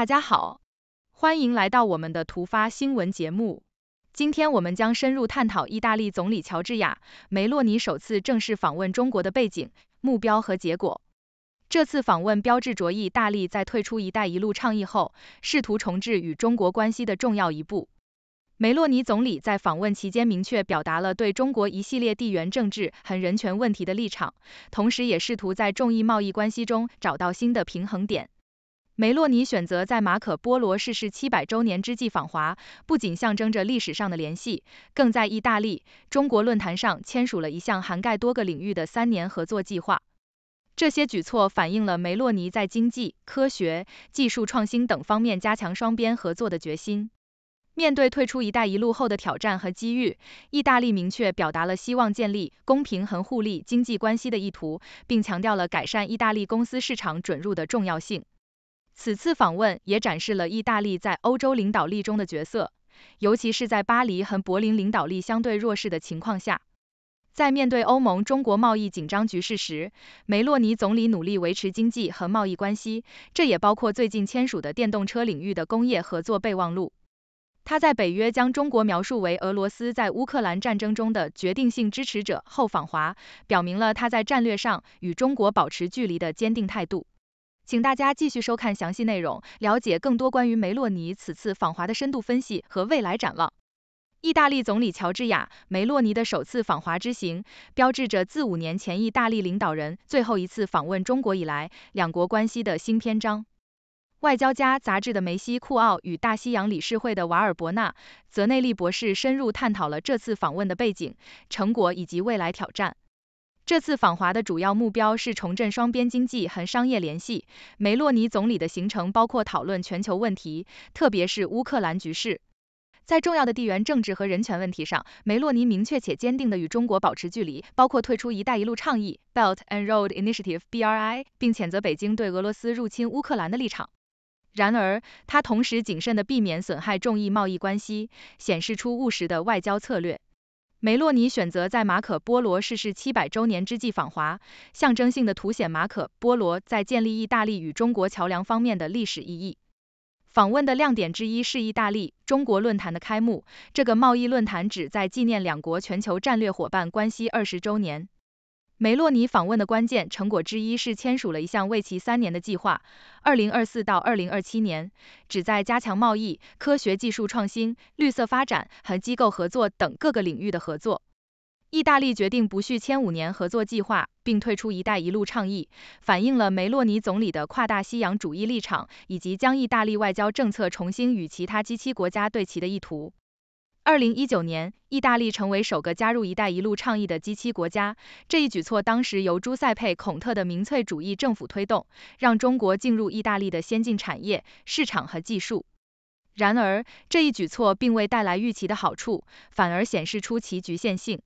大家好，欢迎来到我们的突发新闻节目。今天我们将深入探讨意大利总理乔治亚·梅洛尼首次正式访问中国的背景、目标和结果。这次访问标志着意大利在退出“一带一路”倡议后，试图重置与中国关系的重要一步。梅洛尼总理在访问期间明确表达了对中国一系列地缘政治和人权问题的立场，同时也试图在中意贸易关系中找到新的平衡点。梅洛尼选择在马可波罗逝世七百周年之际访华，不仅象征着历史上的联系，更在意大利中国论坛上签署了一项涵盖多个领域的三年合作计划。这些举措反映了梅洛尼在经济、科学、技术创新等方面加强双边合作的决心。面对退出“一带一路”后的挑战和机遇，意大利明确表达了希望建立公平、衡互利经济关系的意图，并强调了改善意大利公司市场准入的重要性。此次访问也展示了意大利在欧洲领导力中的角色，尤其是在巴黎和柏林领导力相对弱势的情况下。在面对欧盟中国贸易紧张局势时，梅洛尼总理努力维持经济和贸易关系，这也包括最近签署的电动车领域的工业合作备忘录。他在北约将中国描述为俄罗斯在乌克兰战争中的决定性支持者后访华，表明了他在战略上与中国保持距离的坚定态度。请大家继续收看详细内容，了解更多关于梅洛尼此次访华的深度分析和未来展望。意大利总理乔治亚·梅洛尼的首次访华之行，标志着自五年前意大利领导人最后一次访问中国以来，两国关系的新篇章。外交家杂志的梅西·库奥与大西洋理事会的瓦尔博纳·泽内利博士深入探讨了这次访问的背景、成果以及未来挑战。这次访华的主要目标是重振双边经济和商业联系。梅洛尼总理的行程包括讨论全球问题，特别是乌克兰局势。在重要的地缘政治和人权问题上，梅洛尼明确且坚定地与中国保持距离，包括退出“一带一路”倡议 （Belt and Road Initiative, BRI），并谴责北京对俄罗斯入侵乌克兰的立场。然而，他同时谨慎地避免损害中意贸易关系，显示出务实的外交策略。梅洛尼选择在马可波罗逝世700周年之际访华，象征性的凸显马可波罗在建立意大利与中国桥梁方面的历史意义。访问的亮点之一是意大利中国论坛的开幕，这个贸易论坛旨在纪念两国全球战略伙伴关系20周年。梅洛尼访问的关键成果之一是签署了一项为期三年的计划 （2024-2027 年），旨在加强贸易、科学技术创新、绿色发展和机构合作等各个领域的合作。意大利决定不续签五年合作计划，并退出“一带一路”倡议，反映了梅洛尼总理的跨大西洋主义立场，以及将意大利外交政策重新与其他 G7 国家对齐的意图。二零一九年，意大利成为首个加入“一带一路”倡议的 G7 国家。这一举措当时由朱塞佩·孔特的民粹主义政府推动，让中国进入意大利的先进产业、市场和技术。然而，这一举措并未带来预期的好处，反而显示出其局限性。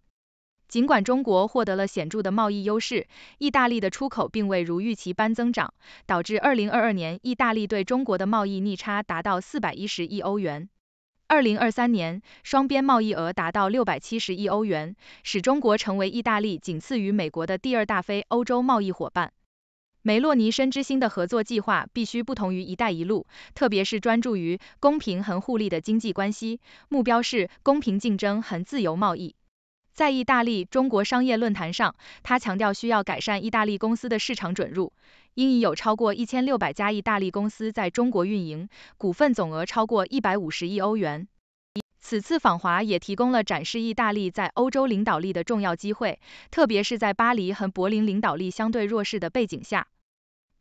尽管中国获得了显著的贸易优势，意大利的出口并未如预期般增长，导致二零二二年意大利对中国的贸易逆差达到四百一十亿欧元。二零二三年，双边贸易额达到六百七十亿欧元，使中国成为意大利仅次于美国的第二大非欧洲贸易伙伴。梅洛尼深知新的合作计划必须不同于“一带一路”，特别是专注于公平、衡互利的经济关系，目标是公平竞争和自由贸易。在意大利中国商业论坛上，他强调需要改善意大利公司的市场准入。因已有超过1600家意大利公司在中国运营，股份总额超过150亿欧元。此次访华也提供了展示意大利在欧洲领导力的重要机会，特别是在巴黎和柏林领导力相对弱势的背景下。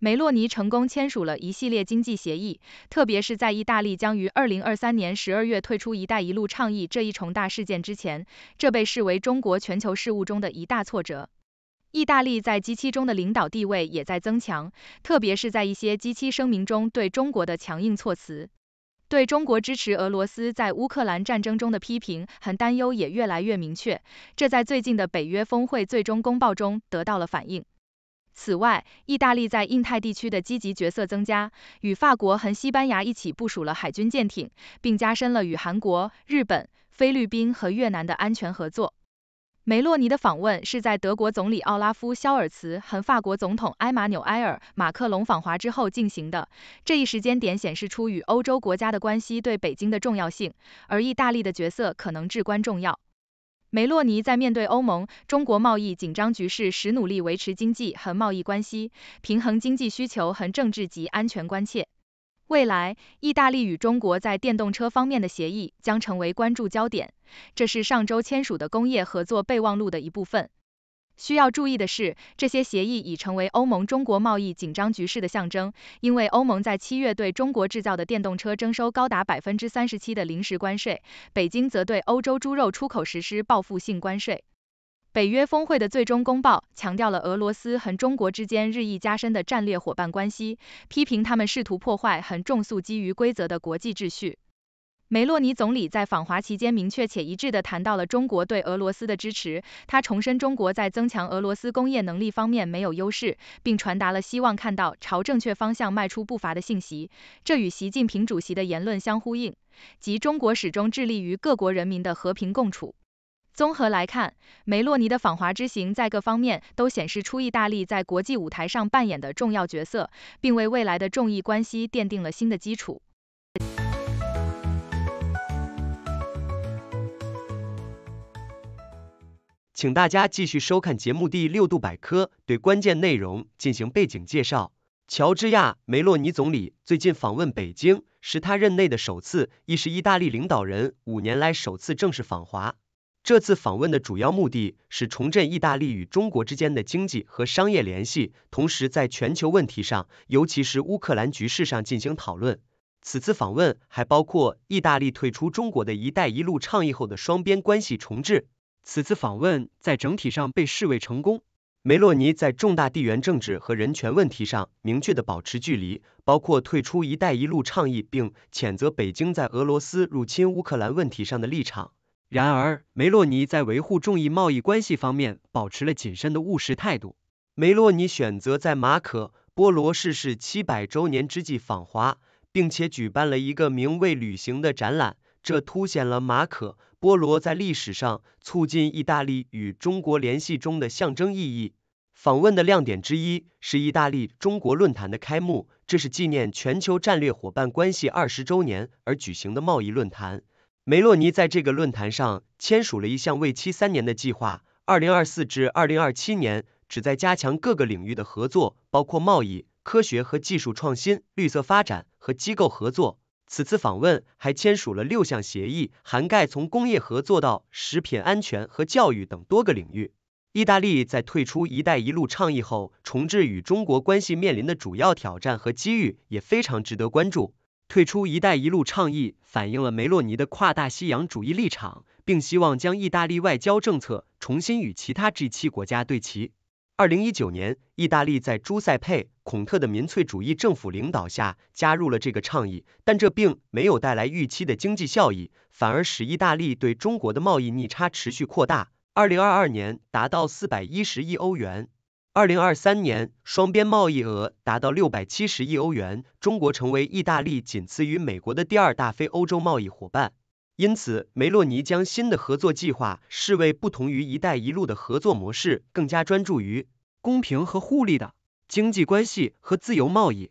梅洛尼成功签署了一系列经济协议，特别是在意大利将于2023年12月退出“一带一路”倡议这一重大事件之前，这被视为中国全球事务中的一大挫折。意大利在 G7 中的领导地位也在增强，特别是在一些 G7 声明中对中国的强硬措辞、对中国支持俄罗斯在乌克兰战争中的批评和担忧也越来越明确。这在最近的北约峰会最终公报中得到了反映。此外，意大利在印太地区的积极角色增加，与法国和西班牙一起部署了海军舰艇，并加深了与韩国、日本、菲律宾和越南的安全合作。梅洛尼的访问是在德国总理奥拉夫·肖尔茨和法国总统埃马纽埃尔·马克龙访华之后进行的。这一时间点显示出与欧洲国家的关系对北京的重要性，而意大利的角色可能至关重要。梅洛尼在面对欧盟中国贸易紧张局势时，努力维持经济和贸易关系，平衡经济需求和政治及安全关切。未来，意大利与中国在电动车方面的协议将成为关注焦点，这是上周签署的工业合作备忘录的一部分。需要注意的是，这些协议已成为欧盟中国贸易紧张局势的象征，因为欧盟在七月对中国制造的电动车征收高达百分之三十七的临时关税，北京则对欧洲猪肉出口实施报复性关税。北约峰会的最终公报强调了俄罗斯和中国之间日益加深的战略伙伴关系，批评他们试图破坏和重塑基于规则的国际秩序。梅洛尼总理在访华期间明确且一致地谈到了中国对俄罗斯的支持。他重申中国在增强俄罗斯工业能力方面没有优势，并传达了希望看到朝正确方向迈出步伐的信息。这与习近平主席的言论相呼应，即中国始终致力于各国人民的和平共处。综合来看，梅洛尼的访华之行在各方面都显示出意大利在国际舞台上扮演的重要角色，并为未来的中意关系奠定了新的基础。请大家继续收看节目《第六度百科》，对关键内容进行背景介绍。乔治亚梅洛尼总理最近访问北京，是他任内的首次，亦是意大利领导人五年来首次正式访华。这次访问的主要目的是重振意大利与中国之间的经济和商业联系，同时在全球问题上，尤其是乌克兰局势上进行讨论。此次访问还包括意大利退出中国的一带一路倡议后的双边关系重置。此次访问在整体上被视为成功。梅洛尼在重大地缘政治和人权问题上明确的保持距离，包括退出“一带一路”倡议，并谴责北京在俄罗斯入侵乌克兰问题上的立场。然而，梅洛尼在维护中意贸易关系方面保持了谨慎的务实态度。梅洛尼选择在马可·波罗逝世七百周年之际访华，并且举办了一个名为“旅行”的展览。这凸显了马可·波罗在历史上促进意大利与中国联系中的象征意义。访问的亮点之一是意大利中国论坛的开幕，这是纪念全球战略伙伴关系二十周年而举行的贸易论坛。梅洛尼在这个论坛上签署了一项为期三年的计划，二零二四至二零二七年，旨在加强各个领域的合作，包括贸易、科学和技术创新、绿色发展和机构合作。此次访问还签署了六项协议，涵盖从工业合作到食品安全和教育等多个领域。意大利在退出“一带一路”倡议后，重置与中国关系面临的主要挑战和机遇也非常值得关注。退出“一带一路”倡议反映了梅洛尼的跨大西洋主义立场，并希望将意大利外交政策重新与其他 G 七国家对齐。二零一九年，意大利在朱塞佩·孔特的民粹主义政府领导下加入了这个倡议，但这并没有带来预期的经济效益，反而使意大利对中国的贸易逆差持续扩大。二零二二年达到四百一十亿欧元，二零二三年双边贸易额达到六百七十亿欧元，中国成为意大利仅次于美国的第二大非欧洲贸易伙伴。因此，梅洛尼将新的合作计划视为不同于“一带一路”的合作模式，更加专注于公平和互利的经济关系和自由贸易。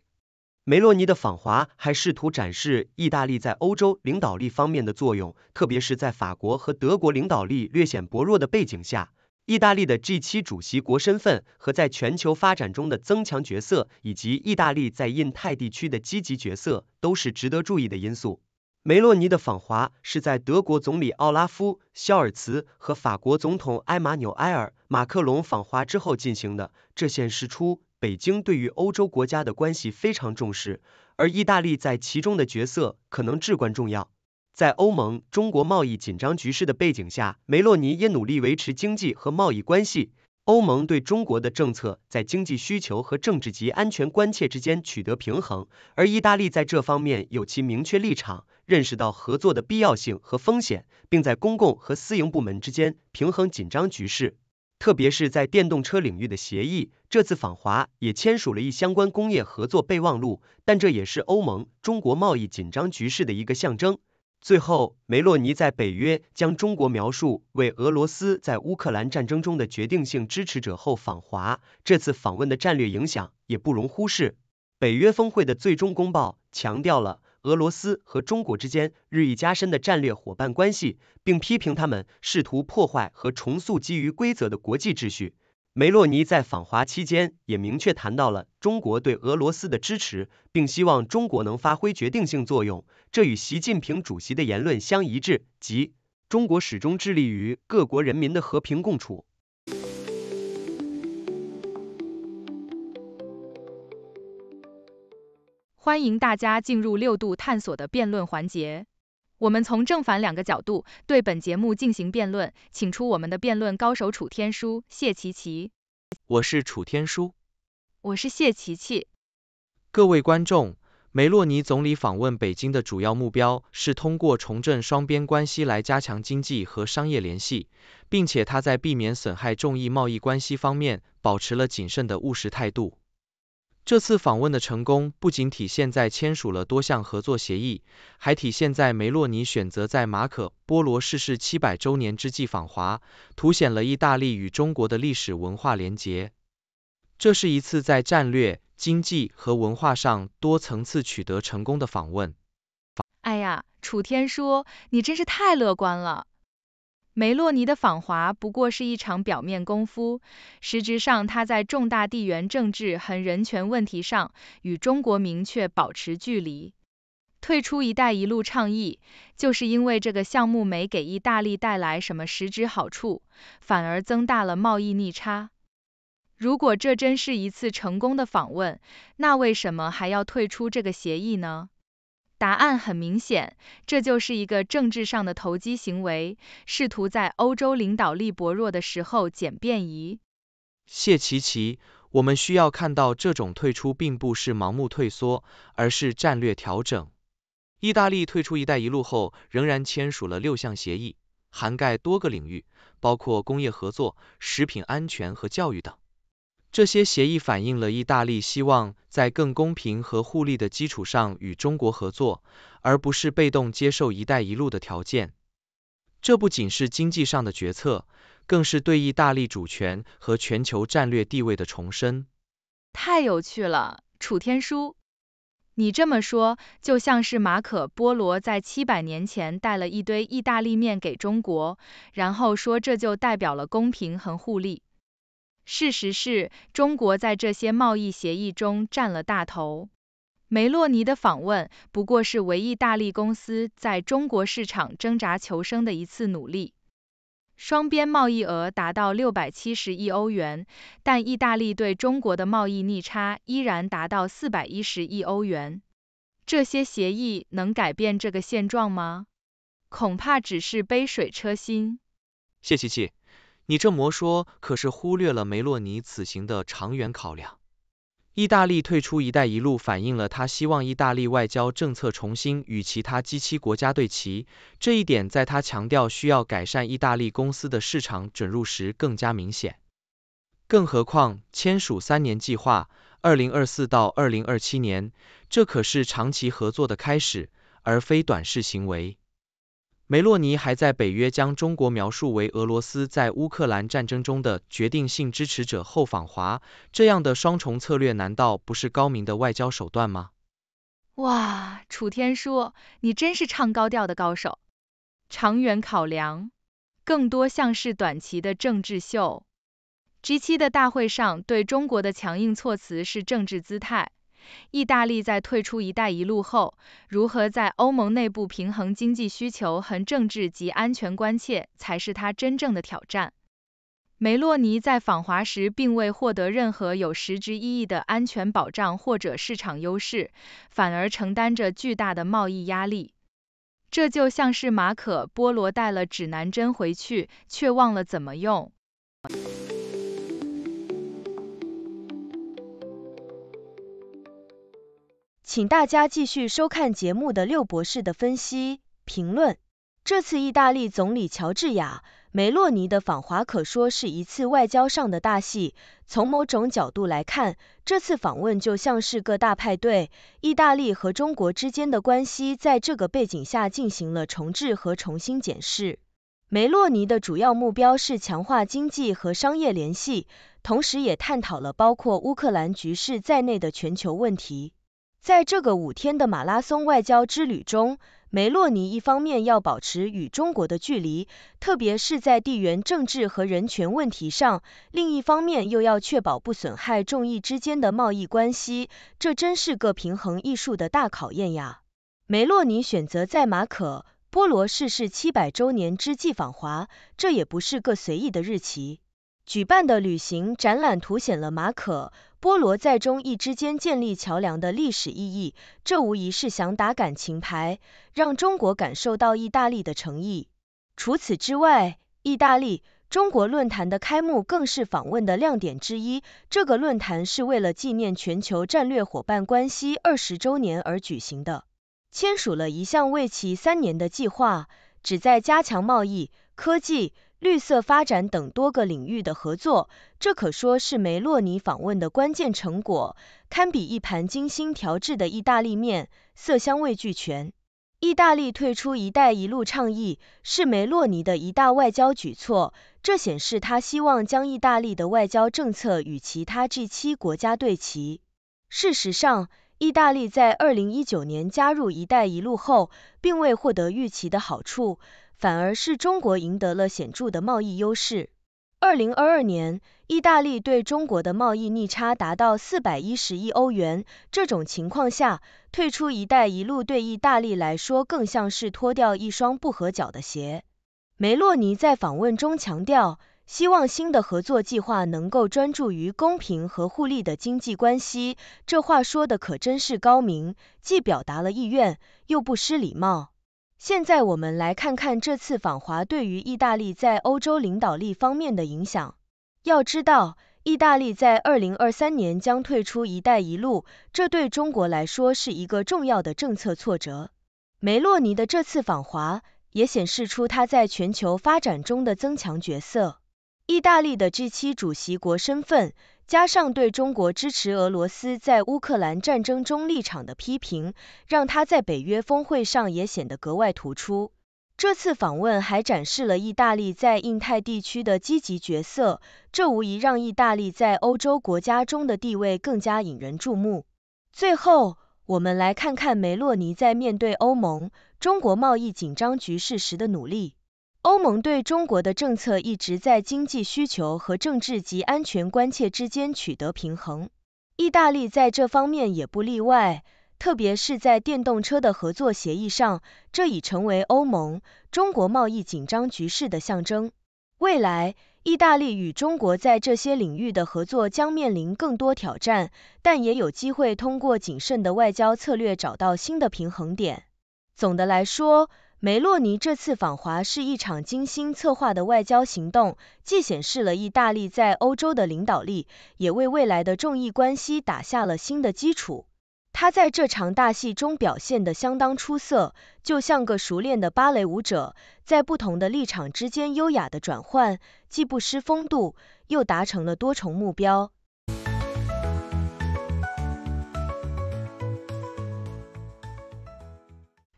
梅洛尼的访华还试图展示意大利在欧洲领导力方面的作用，特别是在法国和德国领导力略显薄弱的背景下，意大利的 G7 主席国身份和在全球发展中的增强角色，以及意大利在印太地区的积极角色，都是值得注意的因素。梅洛尼的访华是在德国总理奥拉夫·肖尔茨和法国总统埃马纽埃尔·马克龙访华之后进行的，这显示出北京对于欧洲国家的关系非常重视，而意大利在其中的角色可能至关重要。在欧盟中国贸易紧张局势的背景下，梅洛尼也努力维持经济和贸易关系。欧盟对中国的政策在经济需求和政治及安全关切之间取得平衡，而意大利在这方面有其明确立场，认识到合作的必要性和风险，并在公共和私营部门之间平衡紧张局势，特别是在电动车领域的协议。这次访华也签署了一相关工业合作备忘录，但这也是欧盟中国贸易紧张局势的一个象征。最后，梅洛尼在北约将中国描述为俄罗斯在乌克兰战争中的决定性支持者后访华，这次访问的战略影响也不容忽视。北约峰会的最终公报强调了俄罗斯和中国之间日益加深的战略伙伴关系，并批评他们试图破坏和重塑基于规则的国际秩序。梅洛尼在访华期间也明确谈到了中国对俄罗斯的支持，并希望中国能发挥决定性作用，这与习近平主席的言论相一致，即中国始终致力于各国人民的和平共处。欢迎大家进入六度探索的辩论环节。我们从正反两个角度对本节目进行辩论，请出我们的辩论高手楚天舒、谢琪琪。我是楚天舒，我是谢琪琪。各位观众，梅洛尼总理访问北京的主要目标是通过重振双边关系来加强经济和商业联系，并且他在避免损害中意贸易关系方面保持了谨慎的务实态度。这次访问的成功不仅体现在签署了多项合作协议，还体现在梅洛尼选择在马可·波罗逝世七百周年之际访华，凸显了意大利与中国的历史文化联结。这是一次在战略、经济和文化上多层次取得成功的访问。哎呀，楚天说，你真是太乐观了。梅洛尼的访华不过是一场表面功夫，实质上他在重大地缘政治和人权问题上与中国明确保持距离。退出“一带一路”倡议，就是因为这个项目没给意大利带来什么实质好处，反而增大了贸易逆差。如果这真是一次成功的访问，那为什么还要退出这个协议呢？答案很明显，这就是一个政治上的投机行为，试图在欧洲领导力薄弱的时候简便宜。谢奇奇，我们需要看到这种退出并不是盲目退缩，而是战略调整。意大利退出“一带一路”后，仍然签署了六项协议，涵盖多个领域，包括工业合作、食品安全和教育等。这些协议反映了意大利希望在更公平和互利的基础上与中国合作，而不是被动接受“一带一路”的条件。这不仅是经济上的决策，更是对意大利主权和全球战略地位的重申。太有趣了，楚天舒，你这么说就像是马可·波罗在七百年前带了一堆意大利面给中国，然后说这就代表了公平和互利。事实是中国在这些贸易协议中占了大头。梅洛尼的访问不过是为意大利公司在中国市场挣扎求生的一次努力。双边贸易额达到670亿欧元，但意大利对中国的贸易逆差依然达到410亿欧元。这些协议能改变这个现状吗？恐怕只是杯水车薪。谢谢。七。你这么说，可是忽略了梅洛尼此行的长远考量。意大利退出“一带一路”反映了他希望意大利外交政策重新与其他 G7 国家对齐。这一点在他强调需要改善意大利公司的市场准入时更加明显。更何况，签署三年计划 （2024 到2027年），这可是长期合作的开始，而非短视行为。梅洛尼还在北约将中国描述为俄罗斯在乌克兰战争中的决定性支持者后访华，这样的双重策略难道不是高明的外交手段吗？哇，楚天舒，你真是唱高调的高手。长远考量，更多像是短期的政治秀。G7 的大会上对中国的强硬措辞是政治姿态。意大利在退出“一带一路”后，如何在欧盟内部平衡经济需求和政治及安全关切，才是他真正的挑战。梅洛尼在访华时，并未获得任何有实质意义的安全保障或者市场优势，反而承担着巨大的贸易压力。这就像是马可·波罗带了指南针回去，却忘了怎么用。请大家继续收看节目的六博士的分析评论。这次意大利总理乔治亚·梅洛尼的访华，可说是一次外交上的大戏。从某种角度来看，这次访问就像是个大派对。意大利和中国之间的关系在这个背景下进行了重置和重新检视。梅洛尼的主要目标是强化经济和商业联系，同时也探讨了包括乌克兰局势在内的全球问题。在这个五天的马拉松外交之旅中，梅洛尼一方面要保持与中国的距离，特别是在地缘政治和人权问题上；另一方面又要确保不损害中意之间的贸易关系。这真是个平衡艺术的大考验呀！梅洛尼选择在马可·波罗逝世七百周年之际访华，这也不是个随意的日期。举办的旅行展览凸显了马可·波罗在中意之间建立桥梁的历史意义，这无疑是想打感情牌，让中国感受到意大利的诚意。除此之外，意大利中国论坛的开幕更是访问的亮点之一。这个论坛是为了纪念全球战略伙伴关系二十周年而举行的，签署了一项为期三年的计划。旨在加强贸易、科技、绿色发展等多个领域的合作，这可说是梅洛尼访问的关键成果，堪比一盘精心调制的意大利面，色香味俱全。意大利退出“一带一路”倡议是梅洛尼的一大外交举措，这显示他希望将意大利的外交政策与其他 G7 国家对齐。事实上，意大利在2019年加入“一带一路”后，并未获得预期的好处，反而是中国赢得了显著的贸易优势。2022年，意大利对中国的贸易逆差达到410亿欧元。这种情况下，退出“一带一路”对意大利来说更像是脱掉一双不合脚的鞋。梅洛尼在访问中强调。希望新的合作计划能够专注于公平和互利的经济关系。这话说的可真是高明，既表达了意愿，又不失礼貌。现在我们来看看这次访华对于意大利在欧洲领导力方面的影响。要知道，意大利在2023年将退出“一带一路”，这对中国来说是一个重要的政策挫折。梅洛尼的这次访华也显示出他在全球发展中的增强角色。意大利的 G7 主席国身份，加上对中国支持俄罗斯在乌克兰战争中立场的批评，让他在北约峰会上也显得格外突出。这次访问还展示了意大利在印太地区的积极角色，这无疑让意大利在欧洲国家中的地位更加引人注目。最后，我们来看看梅洛尼在面对欧盟中国贸易紧张局势时的努力。欧盟对中国的政策一直在经济需求和政治及安全关切之间取得平衡。意大利在这方面也不例外，特别是在电动车的合作协议上，这已成为欧盟中国贸易紧张局势的象征。未来，意大利与中国在这些领域的合作将面临更多挑战，但也有机会通过谨慎的外交策略找到新的平衡点。总的来说，梅洛尼这次访华是一场精心策划的外交行动，既显示了意大利在欧洲的领导力，也为未来的中意关系打下了新的基础。他在这场大戏中表现得相当出色，就像个熟练的芭蕾舞者，在不同的立场之间优雅地转换，既不失风度，又达成了多重目标。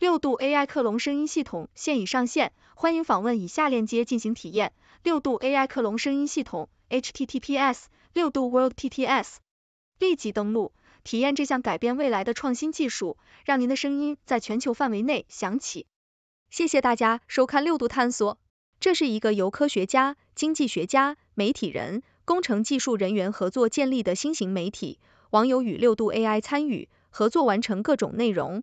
六度 AI 克隆声音系统现已上线，欢迎访问以下链接进行体验：六度 AI 克隆声音系统 h t t p s 六度 w o r l d t t s 立即登录，体验这项改变未来的创新技术，让您的声音在全球范围内响起。谢谢大家收看六度探索，这是一个由科学家、经济学家、媒体人、工程技术人员合作建立的新型媒体，网友与六度 AI 参与合作完成各种内容。